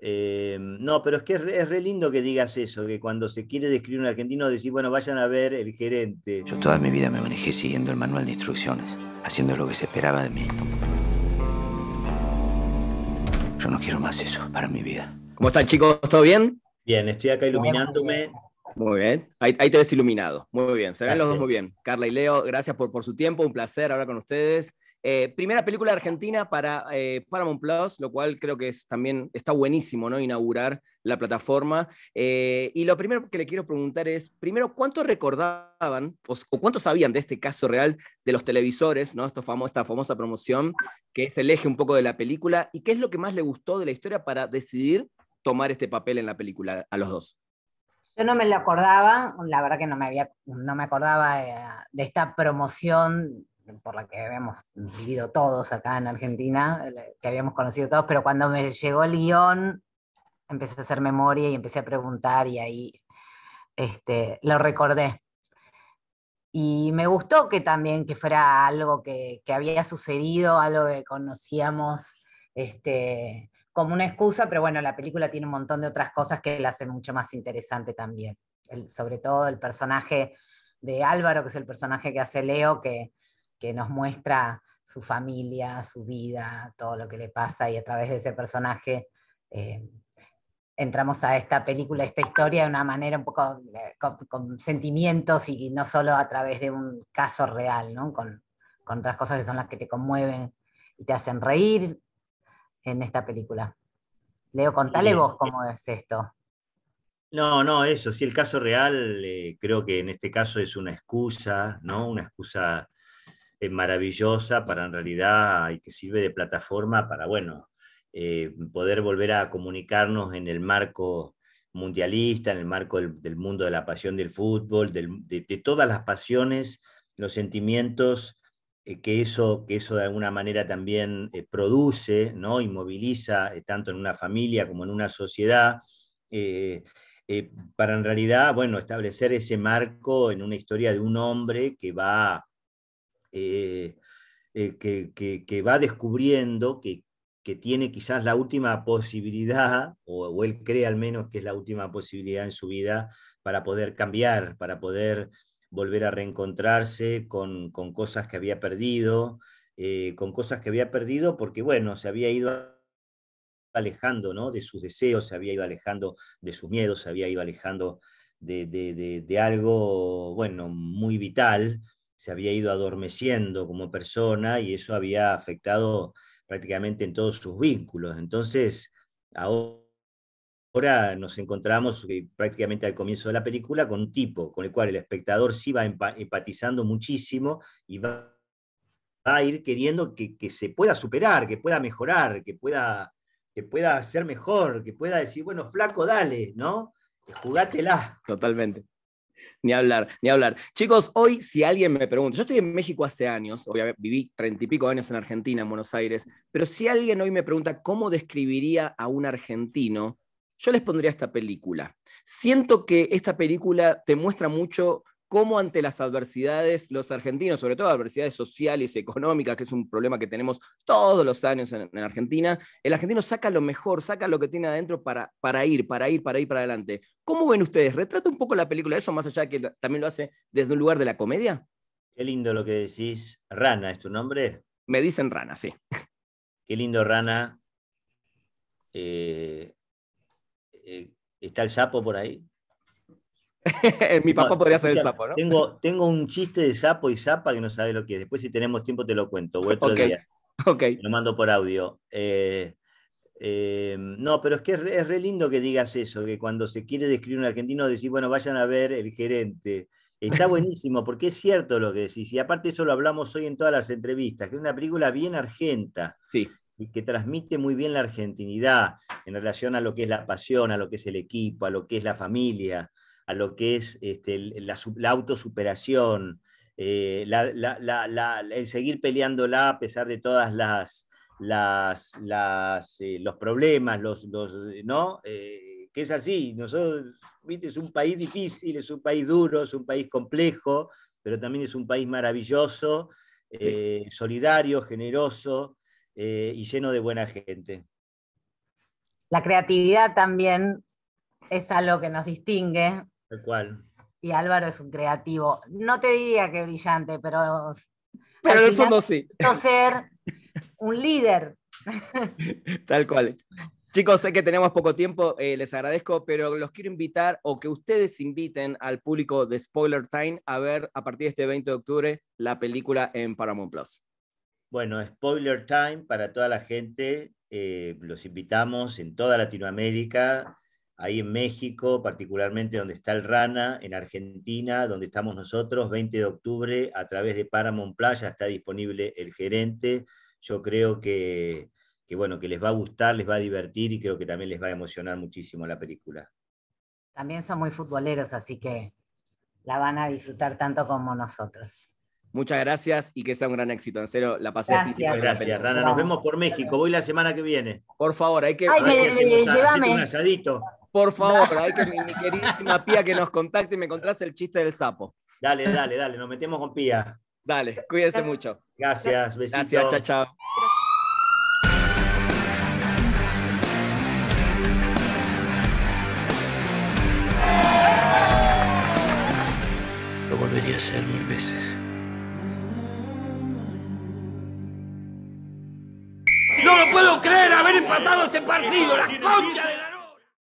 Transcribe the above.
Eh, no, pero es que es re, lindo que digas eso, que cuando se quiere describir un argentino, decir bueno, vayan a ver el gerente. Yo toda mi vida me manejé siguiendo el manual de instrucciones, haciendo lo que se esperaba de mí. Yo no quiero más eso para mi vida. ¿Cómo están chicos? ¿Todo bien? Bien, estoy acá iluminándome. Muy bien, ahí, te ves iluminado. Muy bien, se ven los dos muy bien. Carla y Leo, gracias por, por su tiempo, un placer hablar con ustedes. Eh, primera película argentina para eh, Paramount Plus, lo cual creo que es también está buenísimo, ¿no? Inaugurar la plataforma. Eh, y lo primero que le quiero preguntar es, primero, ¿cuánto recordaban o, cuánto sabían de este caso real de los televisores, ¿no? esta famosa promoción, que es el eje un poco de la película, y qué es lo que más le gustó de la historia para decidir tomar este papel en la película a los dos? Yo no me lo acordaba, la verdad que no me, había, no me acordaba eh, de, esta promoción por la que habíamos vivido todos acá en Argentina, eh, que habíamos conocido todos, pero cuando me llegó el guión, empecé a hacer memoria y empecé a preguntar y ahí este, lo recordé. Y me gustó que también que fuera algo que, había sucedido, algo que conocíamos este, como una excusa, pero bueno, la película tiene un montón de otras cosas que la hacen mucho más interesante también. sobre todo el personaje de Álvaro, que es el personaje que hace Leo, que, nos muestra su familia, su vida, todo lo que le pasa y a través de ese personaje eh, entramos a esta película, esta historia de una manera un poco eh, con, sentimientos y no solo a través de un caso real, ¿no? con, con otras cosas que son las que te conmueven y te hacen reír, en esta película. Leo, contale vos cómo es esto. No, no, eso, sí, el caso real eh, creo que en este caso es una excusa, ¿no? Una excusa eh, maravillosa para en realidad y que sirve de plataforma para, bueno, eh, poder volver a comunicarnos en el marco mundialista, en el marco del, mundo de la pasión del fútbol, de, todas las pasiones, los sentimientos eh, que eso, que eso de alguna manera también eh, produce ¿no? y moviliza eh, tanto en una familia como en una sociedad, para en realidad bueno, establecer ese marco en una historia de un hombre que va, que, va descubriendo que, tiene quizás la última posibilidad, o él cree al menos que es la última posibilidad en su vida para poder cambiar, para poder volver a reencontrarse con, cosas que había perdido, eh, con cosas que había perdido porque, bueno, se había ido alejando ¿no? de sus deseos, se había ido alejando de sus miedos, se había ido alejando de, de algo, bueno, muy vital, se había ido adormeciendo como persona y eso había afectado prácticamente en todos sus vínculos. Entonces, ahora Ahora nos encontramos eh, prácticamente al comienzo de la película con un tipo con el cual el espectador sí va empatizando muchísimo y va, a ir queriendo que, se pueda superar, que pueda mejorar, que pueda, que pueda ser mejor, que pueda decir, bueno, flaco, dale, ¿no? Jugátela. Totalmente. Ni hablar, ni hablar. Chicos, hoy si alguien me pregunta, yo estoy en México hace años, viví treinta y pico años en Argentina, en Buenos Aires, pero si alguien hoy me pregunta cómo describiría a un argentino, yo les pondría esta película. Siento que esta película te muestra mucho cómo ante las adversidades los argentinos, sobre todo adversidades sociales, y económicas, que es un problema que tenemos todos los años en, Argentina, el argentino saca lo mejor, saca lo que tiene adentro para, para ir, para ir, para ir para adelante. ¿Cómo ven ustedes? ¿Retrata un poco la película eso, más allá de que también lo hace desde un lugar de la comedia? Qué lindo lo que decís. Rana, ¿es tu nombre? Me dicen Rana, sí. Qué lindo Rana. Eh, ¿Está el sapo por ahí? Mi papá podría ser el sapo, ¿no? Tengo, tengo un chiste de sapo y zapa que no sabe lo que es. Después, si tenemos tiempo, te lo cuento. O otro día. Lo mando por audio. Eh, eh, no, pero es que es re, lindo que digas eso, que cuando se quiere describir un argentino, decir, bueno, vayan a ver el gerente. Está buenísimo, porque es cierto lo que decís. Y aparte eso lo hablamos hoy en todas las entrevistas, que es una película bien argenta. Sí y que transmite muy bien la argentinidad en relación a lo que es la pasión, a lo que es el equipo, a lo que es la familia, a lo que es este, la, autosuperación, eh, la, el seguir peleándola a pesar de todas las, eh, los problemas, los, eh, ¿no? que es así, nosotros, es un país difícil, es un país duro, es un país complejo, pero también es un país maravilloso, solidario, generoso, eh, y lleno de buena gente. La creatividad también es algo que nos distingue. Tal cual. Y Álvaro es un creativo. No te diría que brillante, pero. Pero en el fondo sí. Ser un líder. Tal cual. Chicos, sé que tenemos poco tiempo, eh, les agradezco, pero los quiero invitar o que ustedes inviten al público de Spoiler Time a ver a partir de este 20 de octubre la película en Paramount Plus. Bueno, spoiler time para toda la gente. Eh, los invitamos en toda Latinoamérica, ahí en México, particularmente donde está el Rana, en Argentina, donde estamos nosotros, 20 de octubre, a través de Paramount Playa está disponible el gerente. Yo creo que, bueno, que les va a gustar, les va a divertir y creo que también les va a emocionar muchísimo la película. También son muy futboleros, así que la van a disfrutar tanto como nosotros. Muchas gracias y que sea un gran éxito. En serio, la pasé. Gracias, gracias, gracias Rana. Nos vemos por México. Voy la semana que viene. Por favor, hay que. Ay, Por favor, hay que mi, queridísima Pía que nos contacte y me contaste el chiste del sapo. Dale, dale, dale. Nos metemos con Pía. Dale, cuídense mucho. Gracias, besitos. Gracias, chao, chao. Lo volvería a hacer mil veces. haber pasado este partido, la concha de